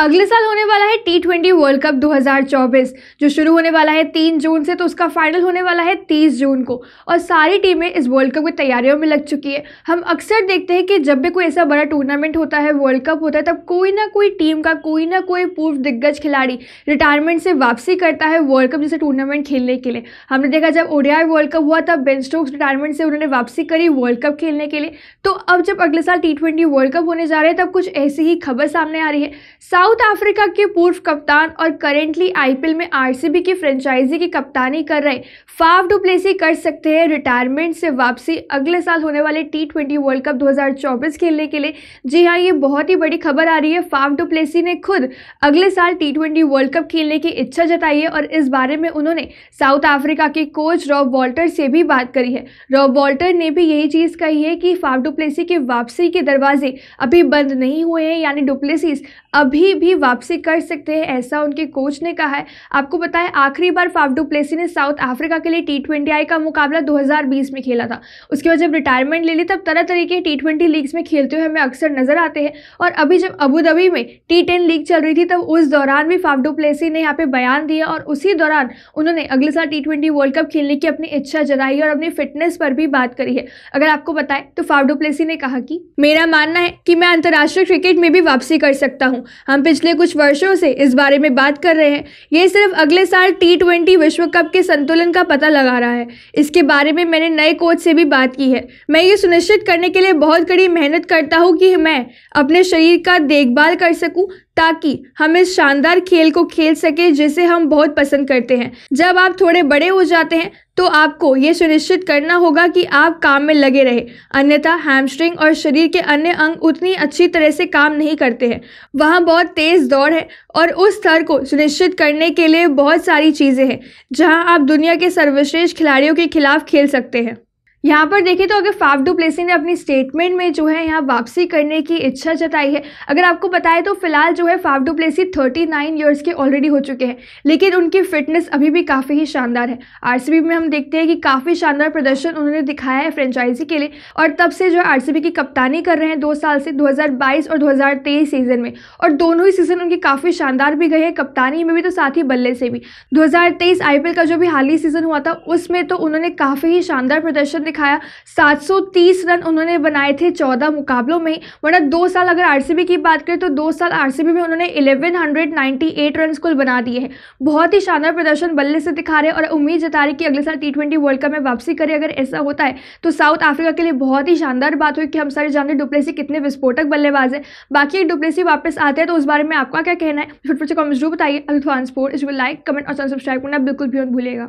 अगले साल होने वाला है टी ट्वेंटी वर्ल्ड कप 2024 जो शुरू होने वाला है तीन जून से तो उसका फाइनल होने वाला है तीस जून को और सारी टीमें इस वर्ल्ड कप की तैयारियों में लग चुकी है हम अक्सर देखते हैं कि जब भी कोई ऐसा बड़ा टूर्नामेंट होता है वर्ल्ड कप होता है तब कोई ना कोई टीम का कोई ना कोई पूर्व दिग्गज खिलाड़ी रिटायरमेंट से वापसी करता है वर्ल्ड कप जैसे टूर्नामेंट खेलने के लिए हमने देखा जब ओडिया वर्ल्ड कप हुआ तब बेन स्टोक्स रिटायरमेंट से उन्होंने वापसी करी वर्ल्ड कप खेलने के लिए तो अब जब अगले साल टी वर्ल्ड कप होने जा रहे हैं तब कुछ ऐसी ही खबर सामने आ रही है साउथ अफ्रीका के पूर्व कप्तान और करेंटली आईपीएल में आरसीबी की फ्रेंचाइजी की कप्तानी कर रहे फाफ डुप्लेसी कर सकते हैं रिटायरमेंट से वापसी अगले साल होने वाले टी ट्वेंटी वर्ल्ड कप 2024 खेलने के लिए जी हाँ ये बहुत ही बड़ी खबर आ रही है फाफ डुप्लेसी ने खुद अगले साल टी ट्वेंटी वर्ल्ड कप खेलने की इच्छा जताई है और इस बारे में उन्होंने साउथ अफ्रीका के कोच रॉब वॉल्टर से भी बात करी है रॉब वॉल्टर ने भी यही चीज़ कही है कि फाफ डुप्लेसी की वापसी के दरवाजे अभी बंद नहीं हुए हैं यानी डुप्लेसीस अभी कभी भी वापसी कर सकते हैं ऐसा उनके कोच ने कहा है आपको बताएं आखिरी बार फाफडू प्लेसी ने साउथ अफ्रीका के लिए टी ट्वेंटी आई का मुकाबला 2020 में खेला था उसके बाद जब रिटायरमेंट ले ली तब तरह तरह के टी ट्वेंटी लीग्स में खेलते हुए हमें अक्सर नजर आते हैं और अभी जब अबूधाबी में टी टेन लीग चल रही थी तब उस दौरान भी फाफडू प्लेसी ने यहाँ पे बयान दिया और उसी दौरान उन्होंने अगले साल टी ट्वेंटी वर्ल्ड कप खेलने की अपनी इच्छा जताई और अपनी फिटनेस पर भी बात करी है अगर आपको बताएं तो फाफडू प्लेसी ने कहा कि मेरा मानना है कि मैं अंतर्राष्ट्रीय क्रिकेट में भी वापसी कर सकता हूँ हम पिछले कुछ वर्षों से इस बारे में बात कर रहे हैं ये सिर्फ अगले साल टी ट्वेंटी विश्व कप के संतुलन का पता लगा रहा है इसके बारे में मैंने नए कोच से भी बात की है मैं ये सुनिश्चित करने के लिए बहुत कड़ी मेहनत करता हूँ कि मैं अपने शरीर का देखभाल कर सकूँ ताकि हम इस शानदार खेल को खेल सके जिसे हम बहुत पसंद करते हैं जब आप थोड़े बड़े हो जाते हैं तो आपको ये सुनिश्चित करना होगा कि आप काम में लगे रहे अन्यथा हैमस्ट्रिंग और शरीर के अन्य अंग उतनी अच्छी तरह से काम नहीं करते हैं वहाँ बहुत तेज़ दौड़ है और उस स्तर को सुनिश्चित करने के लिए बहुत सारी चीज़ें हैं जहाँ आप दुनिया के सर्वश्रेष्ठ खिलाड़ियों के खिलाफ खेल सकते हैं यहाँ पर देखें तो अगर फाफ डू प्लेसी ने अपनी स्टेटमेंट में जो है यहाँ वापसी करने की इच्छा जताई है अगर आपको बताए तो फिलहाल जो है Faf du Plessis thirty nine years के ऑलरेडी हो चुके हैं लेकिन उनकी फिटनेस अभी भी काफ़ी ही शानदार है आर में हम देखते हैं कि काफ़ी शानदार प्रदर्शन उन्होंने दिखाया है फ्रेंचाइजी के लिए और तब से जो है आर की कप्तानी कर रहे हैं दो साल से दो और दो सीज़न में और दोनों ही सीज़न उनकी काफ़ी शानदार भी गए हैं कप्तानी में भी तो साथ ही बल्ले से भी दो हज़ार का जो भी हाल ही सीज़न हुआ था उसमें तो उन्होंने काफ़ी ही शानदार प्रदर्शन दिखाया 730 रन उन्होंने बनाए थे 14 मुकाबलों में वरना दो साल अगर आरसीबी की बात करें तो दो साल आरसीबी में उन्होंने 1198 रन कुल बना दिए हैं बहुत ही शानदार प्रदर्शन बल्ले से दिखा रहे हैं और उम्मीद जता रही कि अगले साल टी वर्ल्ड कप में वापसी करें अगर ऐसा होता है तो साउथ अफ्रीका के लिए बहुत ही शानदार बात हुई कि हम सारे जानते डुप्लेसी कितने विस्फोटक बल्लेबाज है बाकी डुप्लेसी वापस आते हैं तो उस बारे में आपका क्या कहना है फिर फिर से कॉमेंट जरूर बताइए अल्फान स्पोर्ट इस लाइक कमेंट और सब्सक्राइब करना बिल्कुल भी भूलेगा